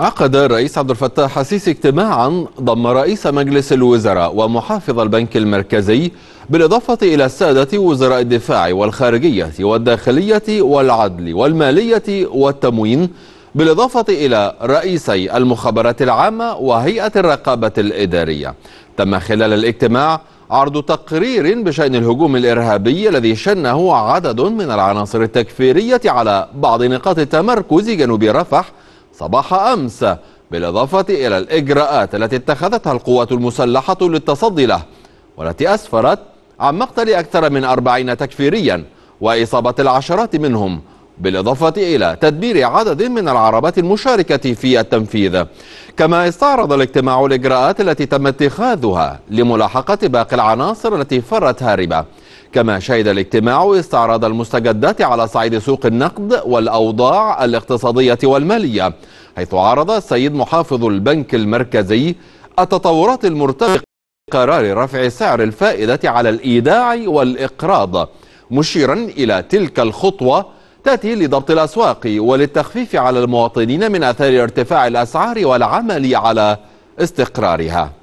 عقد الرئيس عبد الفتاح السيسي اجتماعا ضم رئيس مجلس الوزراء ومحافظ البنك المركزي بالإضافة إلى السادة وزراء الدفاع والخارجية والداخلية والعدل والمالية والتموين بالإضافة إلى رئيسي المخابرات العامة وهيئة الرقابة الإدارية تم خلال الاجتماع عرض تقرير بشأن الهجوم الإرهابي الذي شنه عدد من العناصر التكفيرية على بعض نقاط التمركز جنوب رفح صباح أمس بالإضافة إلى الإجراءات التي اتخذتها القوات المسلحة للتصدي له والتي أسفرت عن مقتل أكثر من أربعين تكفيريا وإصابة العشرات منهم بالإضافة إلى تدبير عدد من العربات المشاركة في التنفيذ كما استعرض الاجتماع الإجراءات التي تم اتخاذها لملاحقة باقي العناصر التي فرت هاربة كما شهد الاجتماع استعراض المستجدات على صعيد سوق النقد والأوضاع الاقتصادية والمالية حيث عرض السيد محافظ البنك المركزي التطورات المرتبطة بقرار رفع سعر الفائدة على الإيداع والإقراض مشيرا إلى تلك الخطوة تأتي لضبط الأسواق وللتخفيف على المواطنين من أثار ارتفاع الأسعار والعمل على استقرارها